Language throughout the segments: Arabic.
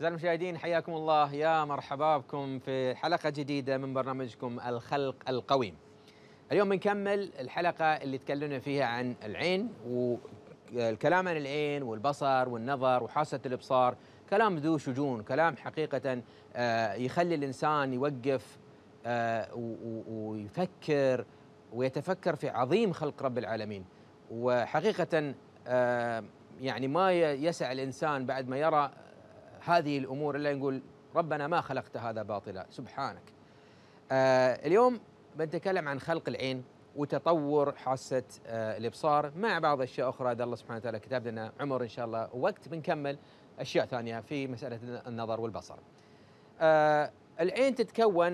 أعزائي المشاهدين حياكم الله يا مرحبا بكم في حلقة جديدة من برنامجكم الخلق القويم. اليوم بنكمل الحلقة اللي تكلمنا فيها عن العين والكلام عن العين والبصر والنظر وحاسة الإبصار، كلام ذو شجون، كلام حقيقة آه، يخلي الإنسان يوقف آه، ويفكر ويتفكر في عظيم خلق رب العالمين. وحقيقة آه، يعني ما يسع الإنسان بعد ما يرى هذه الامور اللي نقول ربنا ما خلقت هذا باطلا سبحانك. آه اليوم بنتكلم عن خلق العين وتطور حاسه آه الابصار مع بعض اشياء اخرى اذا الله سبحانه وتعالى كتب لنا عمر ان شاء الله وقت بنكمل اشياء ثانيه في مساله النظر والبصر. آه العين تتكون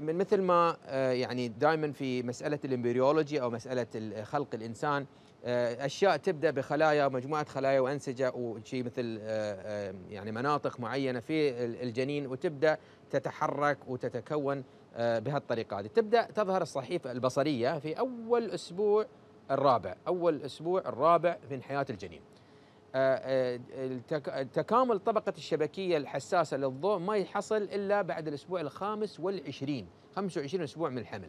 من مثل ما آه، يعني دائما في مساله الامبريولوجي او مساله خلق الانسان آه، اشياء تبدا بخلايا مجموعه خلايا وانسجه وشي مثل آه، آه، يعني مناطق معينه في الجنين وتبدا تتحرك وتتكون بهالطريقه هذه تبدا تظهر الصحيفه البصريه في اول اسبوع الرابع اول اسبوع الرابع من حياه الجنين تكامل طبقة الشبكية الحساسة للضوء ما يحصل إلا بعد الأسبوع الخامس والعشرين 25 أسبوع من الحمل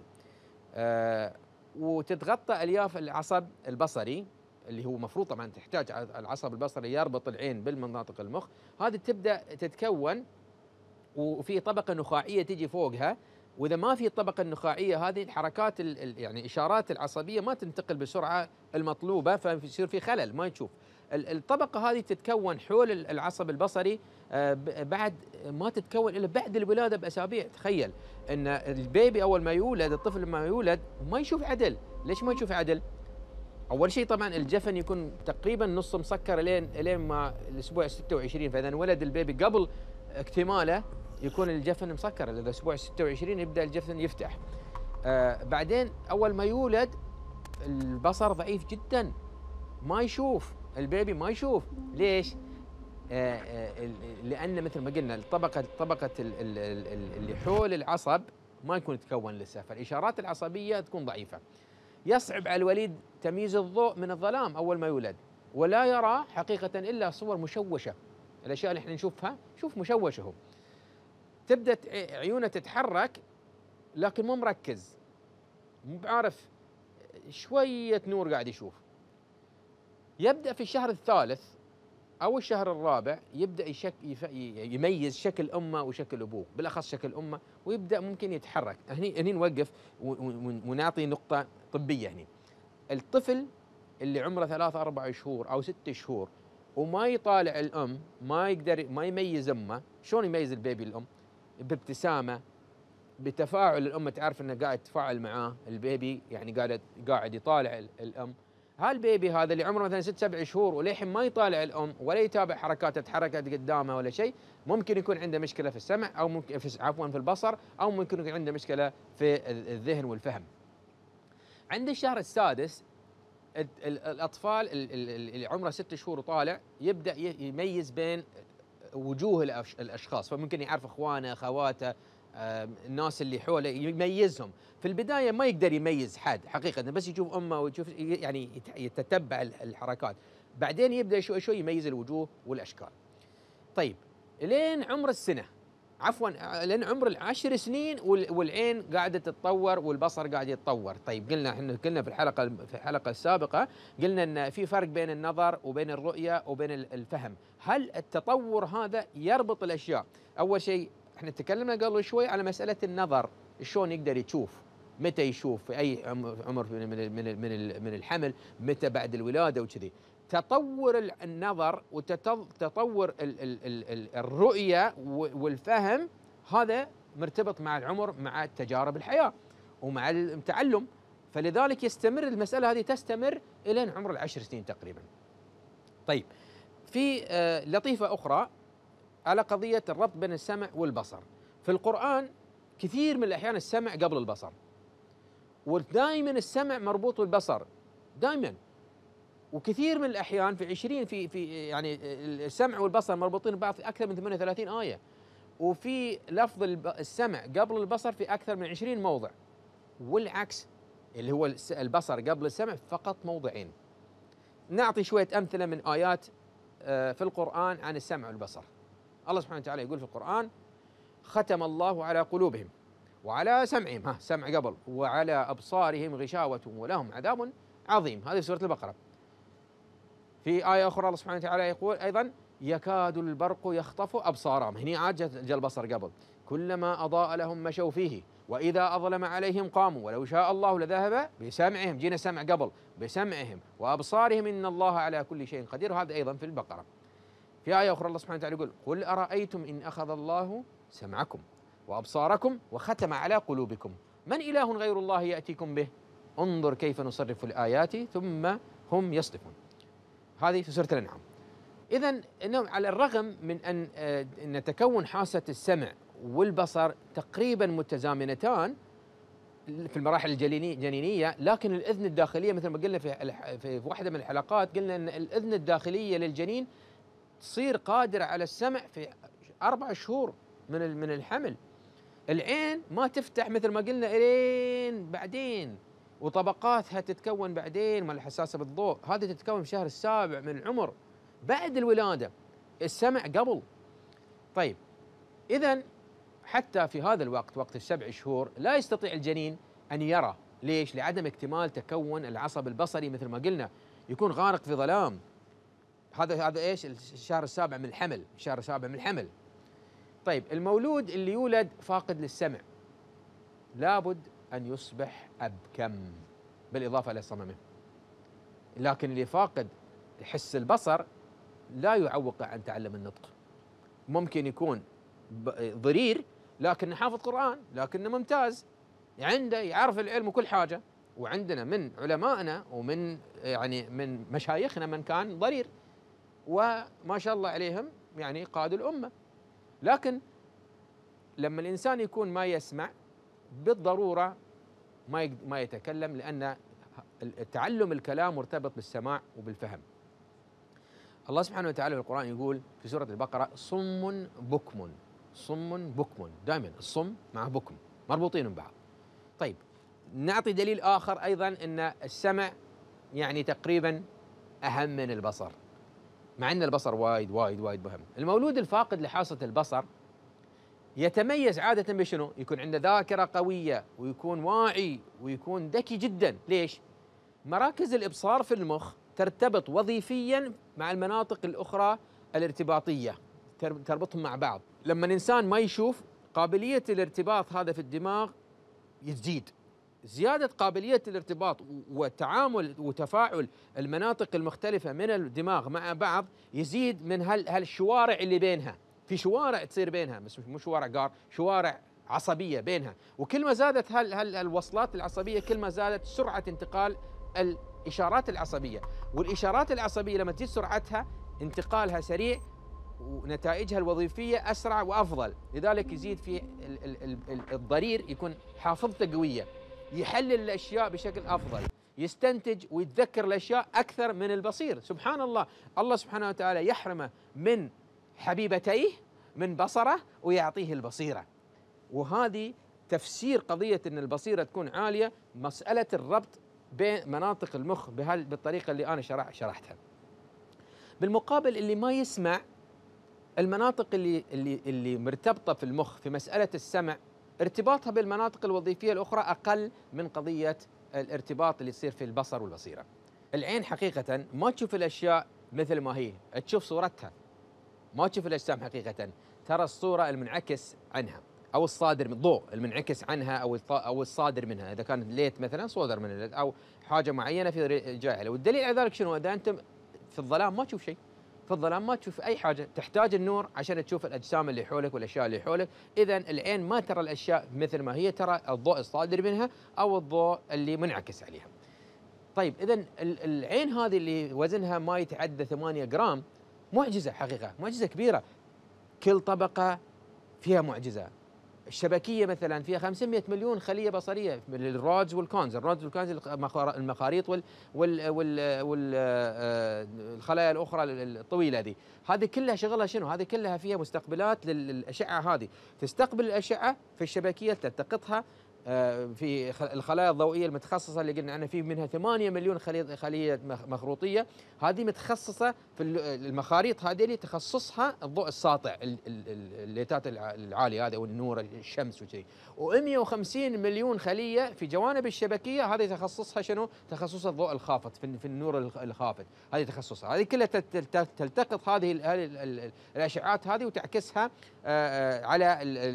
وتتغطى الياف العصب البصري اللي هو مفروض طبعا تحتاج العصب البصري يربط العين بالمناطق المخ هذه تبدا تتكون وفي طبقه نخاعيه تجي فوقها واذا ما في الطبقه النخاعيه هذه الحركات يعني الاشارات العصبيه ما تنتقل بسرعه المطلوبه فيصير في خلل ما نشوف الطبقه هذه تتكون حول العصب البصري آه، بعد ما تتكون الا بعد الولاده باسابيع تخيل ان البيبي اول ما يولد الطفل ما يولد ما يشوف عدل ليش ما يشوف عدل اول شيء طبعا الجفن يكون تقريبا نص مسكر لين لين ما الاسبوع 26 فاذا ولد البيبي قبل اكتماله يكون الجفن مسكر اذا اسبوع 26 يبدا الجفن يفتح آه بعدين اول ما يولد البصر ضعيف جدا ما يشوف البيبي ما يشوف ليش آه، آه، لان مثل ما قلنا طبقه طبقه اللي حول العصب ما يكون تكون لسه فالاشارات العصبيه تكون ضعيفه يصعب على الوليد تمييز الضوء من الظلام اول ما يولد ولا يرى حقيقه الا صور مشوشه الاشياء اللي احنا نشوفها شوف مشوشه هو تبدا عيونه تتحرك لكن مو مركز مو بعارف شويه نور قاعد يشوف يبدا في الشهر الثالث او الشهر الرابع يبدا يشك يميز شكل امه وشكل ابوه بالاخص شكل امه ويبدا ممكن يتحرك هني هني نوقف ونعطي نقطه طبيه هني الطفل اللي عمره ثلاثة أربعة شهور أو ست شهور وما يطالع الأم ما يقدر ما يميز أمه شلون يميز البيبي الأم بابتسامه بتفاعل الام تعرف انه قاعد تتفاعل معاه البيبي يعني قاعد قاعد يطالع الام هالبيبي هذا اللي عمره مثلا ست سبع شهور وللحين ما يطالع الام ولا يتابع حركاتها تحركت قدامه ولا شيء ممكن يكون عنده مشكله في السمع او ممكن في عفوا في البصر او ممكن يكون عنده مشكله في الذهن والفهم. عند الشهر السادس الاطفال اللي عمره ست شهور وطالع يبدا يميز بين وجوه الاشخاص فممكن يعرف اخوانه اخواته الناس اللي حوله يميزهم في البدايه ما يقدر يميز حد حقيقه بس يشوف امه ويشوف يعني يتتبع الحركات بعدين يبدا شوي شوي يميز الوجوه والاشكال طيب لين عمر السنه عفوا لان عمر العشر سنين والعين قاعده تتطور والبصر قاعد يتطور، طيب قلنا احنا قلنا في الحلقه في الحلقه السابقه قلنا ان في فرق بين النظر وبين الرؤيه وبين الفهم، هل التطور هذا يربط الاشياء؟ اول شيء احنا تكلمنا قبل شوي على مساله النظر، شلون يقدر يشوف؟ متى يشوف في اي عمر من من من الحمل متى بعد الولاده وكذي تطور النظر وتطور الرؤية والفهم هذا مرتبط مع العمر مع تجارب الحياة ومع التعلم فلذلك يستمر المسألة هذه تستمر إلى عمر العشر سنين تقريبا طيب في آه، لطيفة أخرى على قضية الربط بين السمع والبصر في القرآن كثير من الأحيان السمع قبل البصر ودائما السمع مربوط بالبصر دائما وكثير من الاحيان في 20 في في يعني السمع والبصر مربوطين ببعض في اكثر من 38 ايه وفي لفظ السمع قبل البصر في اكثر من 20 موضع والعكس اللي هو البصر قبل السمع فقط موضعين نعطي شويه امثله من ايات آه، في القران عن السمع والبصر الله سبحانه وتعالى يقول في القران ختم الله على قلوبهم وعلى سمعهم ها سمع قبل وعلى ابصارهم غشاوه ولهم عذاب عظيم هذه في سوره البقره في آية أخرى الله سبحانه وتعالى يقول أيضا يكاد البرق يخطف أبصارهم هنا عاد جاء البصر قبل كلما أضاء لهم مشوا فيه وإذا أظلم عليهم قاموا ولو شاء الله لذهب بسمعهم جينا سمع قبل بسمعهم وأبصارهم إن الله على كل شيء قدير وهذا أيضا في البقرة في آية أخرى الله سبحانه وتعالى يقول قل أرأيتم إن أخذ الله سمعكم وأبصاركم وختم على قلوبكم من إله غير الله يأتيكم به انظر كيف نصرف الآيات ثم هم يصدفون هذه في سورة الأنعام إذا على الرغم من آه، أن تكون حاسة السمع والبصر تقريبا متزامنتان في المراحل الجنينية لكن الإذن الداخلية مثل ما قلنا في, في واحدة من الحلقات قلنا أن الإذن الداخلية للجنين تصير قادرة على السمع في أربع شهور من من الحمل العين ما تفتح مثل ما قلنا إلين بعدين وطبقاتها تتكون بعدين مال الحساسه بالضوء هذه تتكون في الشهر السابع من العمر بعد الولاده السمع قبل طيب اذا حتى في هذا الوقت وقت السبع شهور لا يستطيع الجنين ان يرى ليش لعدم اكتمال تكون العصب البصري مثل ما قلنا يكون غارق في ظلام هذا هذا ايش الشهر السابع من الحمل الشهر السابع من الحمل طيب المولود اللي يولد فاقد للسمع لابد أن يصبح أبكم بالإضافة إلى صممه لكن اللي فاقد حس البصر لا يعوقه عن تعلم النطق ممكن يكون ضرير لكنه حافظ قرآن لكنه ممتاز عنده يعرف العلم وكل حاجة وعندنا من علمائنا ومن يعني من مشايخنا من كان ضرير وما شاء الله عليهم يعني قاد الأمة لكن لما الإنسان يكون ما يسمع بالضروره ما ما يتكلم لان تعلم الكلام مرتبط بالسماع وبالفهم. الله سبحانه وتعالى في القران يقول في سوره البقره صم بكم صم بكم دائما الصم مع بكم مربوطين ببعض. طيب نعطي دليل اخر ايضا ان السمع يعني تقريبا اهم من البصر. مع ان البصر وايد وايد وايد مهم. المولود الفاقد لحاسه البصر يتميز عادة بشنو؟ يكون عنده ذاكرة قوية ويكون واعي ويكون ذكي جدا، ليش؟ مراكز الإبصار في المخ ترتبط وظيفيا مع المناطق الأخرى الارتباطية تربطهم مع بعض، لما الإنسان ما يشوف قابلية الارتباط هذا في الدماغ يزيد زيادة قابلية الارتباط وتعامل وتفاعل المناطق المختلفة من الدماغ مع بعض يزيد من هالشوارع اللي بينها في شوارع تصير بينها بس مو شوارع قار شوارع عصبيه بينها وكل ما زادت هال هال الوصلات العصبيه كل ما زادت سرعه انتقال الاشارات العصبيه والاشارات العصبيه لما تزيد سرعتها انتقالها سريع ونتائجها الوظيفيه اسرع وافضل لذلك يزيد في الضرير يكون حافظته قويه يحلل الاشياء بشكل افضل يستنتج ويتذكر الاشياء اكثر من البصير سبحان الله الله سبحانه وتعالى يحرمه من حبيبتيه من بصره ويعطيه البصيره وهذه تفسير قضيه ان البصيره تكون عاليه مساله الربط بين مناطق المخ بهال بالطريقه اللي انا شرح شرحتها بالمقابل اللي ما يسمع المناطق اللي اللي اللي مرتبطه في المخ في مساله السمع ارتباطها بالمناطق الوظيفيه الاخرى اقل من قضيه الارتباط اللي يصير في البصر والبصيره. العين حقيقه ما تشوف الاشياء مثل ما هي، تشوف صورتها ما تشوف الاجسام حقيقه ترى الصوره المنعكس عنها او الصادر من الضوء المنعكس عنها او او الصادر منها اذا كان ليت مثلا صادر من الليت او حاجه معينه في جائله والدليل على ذلك شنو اذا انت في الظلام ما تشوف شيء في الظلام ما تشوف اي حاجه تحتاج النور عشان تشوف الاجسام اللي حولك والاشياء اللي حولك اذا العين ما ترى الاشياء مثل ما هي ترى الضوء الصادر منها او الضوء اللي منعكس عليها طيب اذا العين هذه اللي وزنها ما يتعدى 8 جرام معجزة حقيقة معجزة كبيرة كل طبقة فيها معجزة الشبكية مثلا فيها 500 مليون خلية بصرية للرودز والكونز الرودز والكونز المخاريط والخلايا آه، الأخرى الطويلة دي هذه كلها شغلها شنو هذه كلها فيها مستقبلات للأشعة هذه تستقبل الأشعة في الشبكية تلتقطها آه، في الخلايا الضوئية المتخصصة اللي قلنا عنها في منها 8 مليون خلية مخروطية هذه متخصصة في المخاريط هذه اللي تخصصها الضوء الساطع الليتات العالية هذا والنور الشمس وشيء و150 مليون خلية في جوانب الشبكية هذه تخصصها شنو؟ تخصص الضوء الخافت في النور الخافت هذه تخصصها هذه كلها تلتقط هذه الأشعات هذه وتعكسها آه، آه، على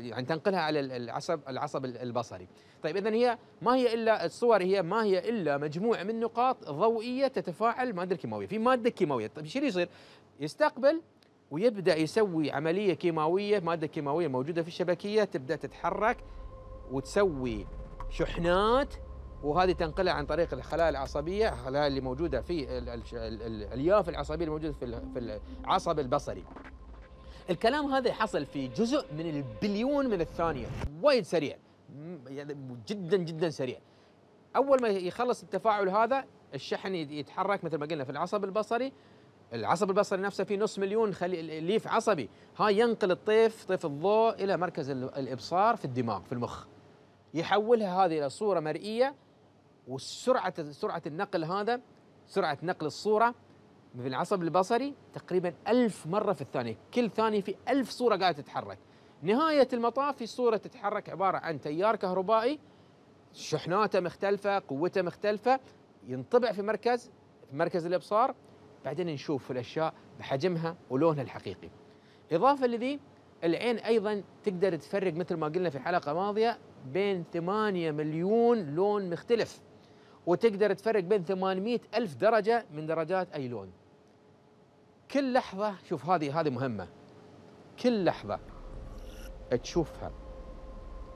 يعني تنقلها على العصب العصب البصري طيب اذا هي ما هي الا الصور هي ما هي الا مجموعه من نقاط ضوئيه تتفاعل ماده كيماويه في ماده كيماويه طيب شو يصير يستقبل ويبدا يسوي عمليه كيماويه ماده كيماويه موجوده في الشبكيه تبدا تتحرك وتسوي شحنات وهذه تنقلها عن طريق الخلايا العصبيه الخلايا اللي موجوده في الالياف العصبيه الموجوده في في العصب البصري الكلام هذا حصل في جزء من البليون من الثانيه وايد سريع يعني جدا جدا سريع اول ما يخلص التفاعل هذا الشحن يتحرك مثل ما قلنا في العصب البصري العصب البصري نفسه فيه نص مليون خلي ليف عصبي هاي ينقل الطيف طيف الضوء الى مركز الابصار في الدماغ في المخ يحولها هذه الى صوره مرئيه وسرعه سرعه النقل هذا سرعه نقل الصوره في العصب البصري تقريبا ألف مره في الثانيه كل ثانيه في ألف صوره قاعده تتحرك نهاية المطاف في صورة تتحرك عبارة عن تيار كهربائي شحناته مختلفة قوته مختلفة ينطبع في مركز في مركز الإبصار بعدين نشوف الأشياء بحجمها ولونها الحقيقي إضافة لذي العين أيضا تقدر تفرق مثل ما قلنا في حلقة ماضية بين 8 مليون لون مختلف وتقدر تفرق بين 800 ألف درجة من درجات أي لون كل لحظة شوف هذه هذه مهمة كل لحظة تشوفها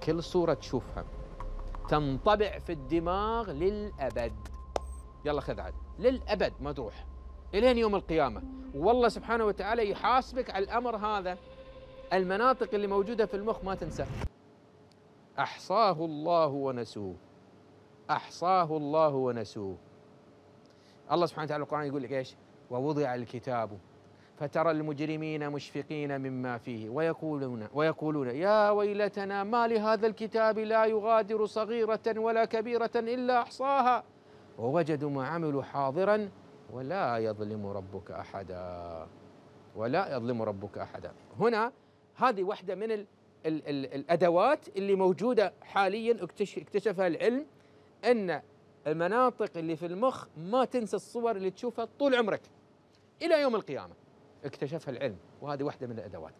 كل صورة تشوفها تنطبع في الدماغ للأبد يلا خذ عد للأبد ما تروح إلين يوم القيامة والله سبحانه وتعالى يحاسبك على الأمر هذا المناطق اللي موجودة في المخ ما تنسى أحصاه الله ونسوه أحصاه الله ونسوه الله سبحانه وتعالى القرآن يقول لك إيش ووضع الكتاب فترى المجرمين مشفقين مما فيه ويقولون ويقولون يا ويلتنا ما لهذا الكتاب لا يغادر صغيرة ولا كبيرة إلا أحصاها ووجدوا ما عملوا حاضرا ولا يظلم ربك أحدا ولا يظلم ربك أحدا هنا هذه واحدة من الـ الـ الـ الأدوات اللي موجودة حاليا اكتشفها العلم أن المناطق اللي في المخ ما تنسى الصور اللي تشوفها طول عمرك إلى يوم القيامة اكتشفها العلم وهذه واحدة من الأدوات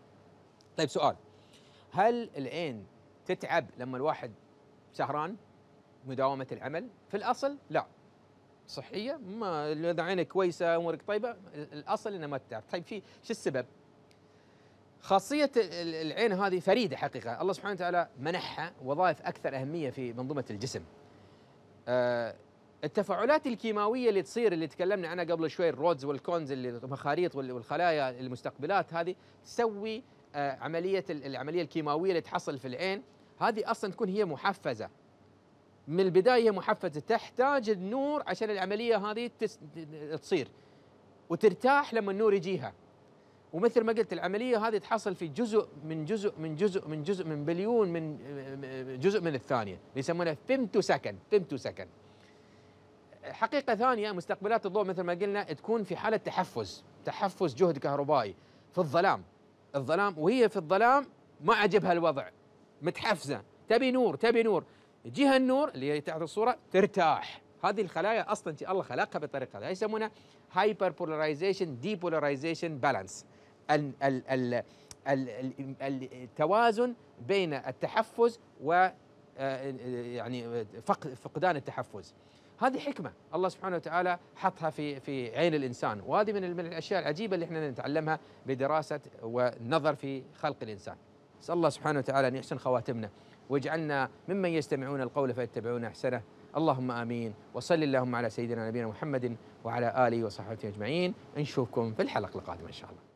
طيب سؤال هل العين تتعب لما الواحد سهران مداومة العمل في الأصل لا صحية ما إذا عينك كويسة أمورك طيبة الأصل إنه ما تتعب طيب في شو السبب خاصية العين هذه فريدة حقيقة الله سبحانه وتعالى منحها وظائف أكثر أهمية في منظومة الجسم آه التفاعلات الكيماويه اللي تصير اللي تكلمنا عنها قبل شوي الرودز والكونز اللي المخاريط والخلايا المستقبلات هذه تسوي آه، عمليه العمليه الكيماويه اللي تحصل في العين هذه اصلا تكون هي محفزه من البدايه محفزه تحتاج النور عشان العمليه هذه تصير وترتاح لما النور يجيها ومثل ما قلت العمليه هذه تحصل في جزء من جزء من جزء من جزء من بليون من آه، آه، جزء من الثانيه يسمونها فيمتو سكند فيمتو سكند حقيقه ثانيه مستقبلات الضوء مثل ما قلنا تكون في حاله تحفز تحفز جهد كهربائي في الظلام الظلام وهي في الظلام ما عجبها الوضع متحفزه تبي نور تبي نور جهه النور اللي هي تحت الصوره ترتاح هذه الخلايا اصلا الله خلقها بالطريقه هذه يسمونها هايبر بولاريزيشن دي بولاريزيشن بالانس التوازن بين التحفز و آه، يعني فقدان التحفز هذه حكمه الله سبحانه وتعالى حطها في في عين الانسان وهذه من من الاشياء العجيبه اللي احنا نتعلمها بدراسه والنظر في خلق الانسان نسال الله سبحانه وتعالى ان يحسن خواتمنا واجعلنا ممن يستمعون القول فيتبعون احسنه اللهم امين وصل اللهم على سيدنا نبينا محمد وعلى اله وصحبه اجمعين نشوفكم في الحلقه القادمه ان شاء الله